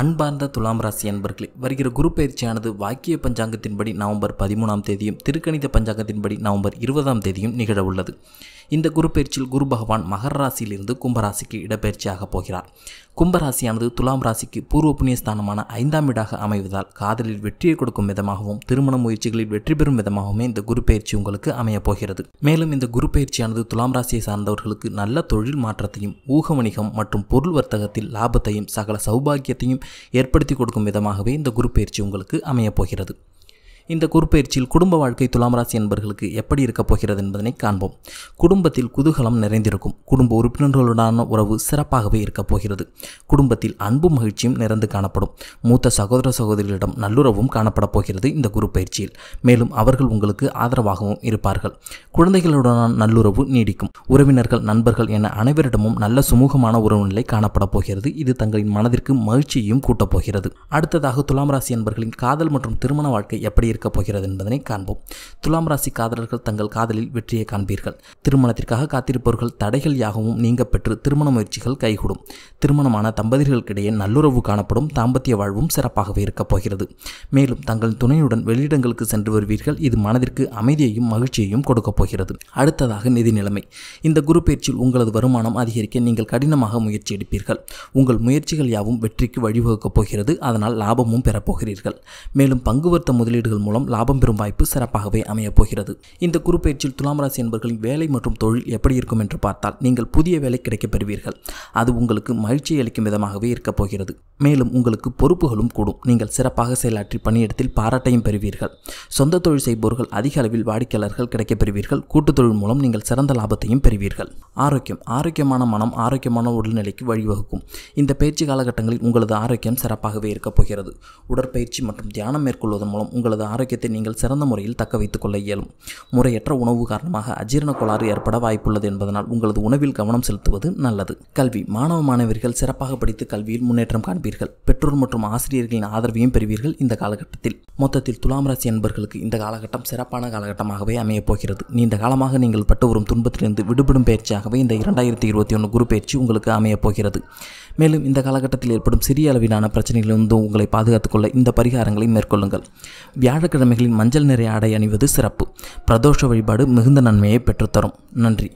அன்பார்ந்த துலாம் ராசி அன்பர்களே வருகிற குரு பயிற்சியானது வாக்கிய பஞ்சாங்கத்தின்படி நவம்பர் பதிமூணாம் தேதியும் திருக்கணித பஞ்சாங்கத்தின்படி நவம்பர் இருபதாம் தேதியும் நிகழவுள்ளது இந்த குரு பயிற்சியில் குரு பகவான் மகர ராசியிலிருந்து கும்பராசிக்கு இடப்பெயர்ச்சியாக போகிறார் கும்பராசியானது துலாம் ராசிக்கு பூர்வ புண்ணியஸ்தானமான ஐந்தாம் வீடாக அமைவதால் காதலில் வெற்றியை கொடுக்கும் விதமாகவும் திருமண முயற்சிகளில் வெற்றி பெறும் விதமாகவுமே இந்த குரு பயிற்சி உங்களுக்கு அமையப் போகிறது மேலும் இந்த குரு பயிற்சியானது துலாம் ராசியை சார்ந்தவர்களுக்கு நல்ல தொழில் மாற்றத்தையும் ஊக வணிகம் மற்றும் பொருள் வர்த்தகத்தில் லாபத்தையும் சகல சௌபாகியத்தையும் ஏற்படுத்தி கொடுக்கும் விதமாகவே இந்த குரு பயிற்சி உங்களுக்கு அமையப் போகிறது இந்த குறுப்பயிற்சியில் குடும்ப வாழ்க்கை துலாம் ராசி என்பர்களுக்கு எப்படி இருக்கப் போகிறது என்பதனை காண்போம் குடும்பத்தில் குதூகலம் நிறைந்திருக்கும் குடும்ப உறுப்பினர்களுடனான உறவு சிறப்பாகவே இருக்கப் போகிறது குடும்பத்தில் அன்பும் மகிழ்ச்சியும் நிறைந்து காணப்படும் மூத்த சகோதர சகோதரிகளிடம் நல்லுறவும் காணப்படப் போகிறது இந்த குறுப்பயிற்சியில் மேலும் அவர்கள் உங்களுக்கு ஆதரவாகவும் இருப்பார்கள் குழந்தைகளுடனான நல்லுறவு நீடிக்கும் உறவினர்கள் நண்பர்கள் என அனைவரிடமும் நல்ல சுமூகமான உறவு நிலை காணப்படப் போகிறது இது தங்களின் மனதிற்கு மகிழ்ச்சியையும் கூட்டப் போகிறது அடுத்ததாக துலாம் ராசி என்பர்களின் காதல் மற்றும் திருமண வாழ்க்கை எப்படி இருக்கப் போகிறது என்பதனை காண்போம் துலாம் ராசி காதலர்கள் தங்கள் காதலில் வெற்றியை காண்பீர்கள் திருமணத்திற்காக காத்திருப்பவர்கள் தடைகள் யாகவும் நீங்க பெற்று திருமண முயற்சிகள் கைகூடும் திருமணமான தம்பதிகளுக்கிடையே நல்லுறவு காணப்படும் தாம்பத்திய வாழ்வும் சிறப்பாகவே இருக்கப் போகிறது மேலும் தங்கள் துணையுடன் வெளியிடங்களுக்கு சென்று வருவீர்கள் இது மனதிற்கு அமைதியையும் மகிழ்ச்சியையும் கொடுக்கப் போகிறது அடுத்ததாக நிதி நிலைமை இந்த குரு பயிற்சியில் உங்களது வருமானம் அதிகரிக்க நீங்கள் கடினமாக முயற்சி எடுப்பீர்கள் உங்கள் முயற்சிகள் யாவும் வெற்றிக்கு வழிவகுக்கப் போகிறது அதனால் லாபமும் பெறப்போகிறீர்கள் மேலும் பங்குவர்த்த முதலீடுகள் மூலம் லாபம் பெறும் வாய்ப்பு சிறப்பாகவே அமையப் போகிறது இந்த குறுப்பயிற்சியில் துலாம் ராசி என்பர்களின் வேலை மற்றும் தொழில் எப்படி இருக்கும் என்று பார்த்தால் நீங்கள் புதிய வேலை கிடைக்கப் பெறுவீர்கள் அது உங்களுக்கு மகிழ்ச்சி அளிக்கும் விதமாகவே இருக்கப் போகிறது மேலும் உங்களுக்கு பொறுப்புகளும் கூடும் நீங்கள் சிறப்பாக செயலாற்றி பணியிடத்தில் பாராட்டையும் பெறுவீர்கள் சொந்த தொழில் செய்பவர்கள் அதிக அளவில் வாடிக்கையாளர்கள் கிடைக்கப்பெறுவீர்கள் கூட்டுத் தொழில் மூலம் நீங்கள் சிறந்த லாபத்தையும் பெறுவீர்கள் ஆரோக்கியம் ஆரோக்கியமான மனம் ஆரோக்கியமான உடல்நிலைக்கு வழிவகுக்கும் இந்த பயிற்சி காலகட்டங்களில் உங்களது ஆரோக்கியம் சிறப்பாகவே இருக்கப் போகிறது உடற்பயிற்சி மற்றும் தியானம் மேற்கொள்வதன் மூலம் உங்களது ஆரோக்கியத்தை நீங்கள் சிறந்த முறையில் தக்க வைத்துக் கொள்ள இயலும் முறையற்ற உணவு காரணமாக அஜீரண கோளாறு ஏற்பட வாய்ப்புள்ளது என்பதனால் உங்களது உணவில் கவனம் செலுத்துவது நல்லது கல்வி மாணவ மாணவர்கள் சிறப்பாக படித்து கல்வியில் முன்னேற்றம் காண்பீர்கள் பெறுவீர்கள் பெற்றோர் மற்றும் ஆசிரியர்களின் ஆதரவையும் பெறுவீர்கள் இந்த காலகட்டத்தில் மொத்தத்தில் துலாம் ராசி அன்பர்களுக்கு இந்த காலகட்டம் சிறப்பான காலகட்டமாகவே அமையப் போகிறது நீண்ட காலமாக நீங்கள் பட்டு வரும் துன்பத்திலிருந்து விடுபடும் பயிற்சியாகவே இந்த இரண்டாயிரத்தி இருபத்தி ஒன்று குரு பயிற்சி உங்களுக்கு அமையப் போகிறது மேலும் இந்த காலகட்டத்தில் ஏற்படும் சிறிய அளவிலான பிரச்சனைகளிலிருந்து உங்களை பாதுகாத்துக்கொள்ள இந்த பரிகாரங்களை மேற்கொள்ளுங்கள் வியாழக்கிழமைகளின் மஞ்சள் நிறை ஆடை அணிவது சிறப்பு பிரதோஷ வழிபாடு மிகுந்த நன்மையை பெற்றுத்தரும் நன்றி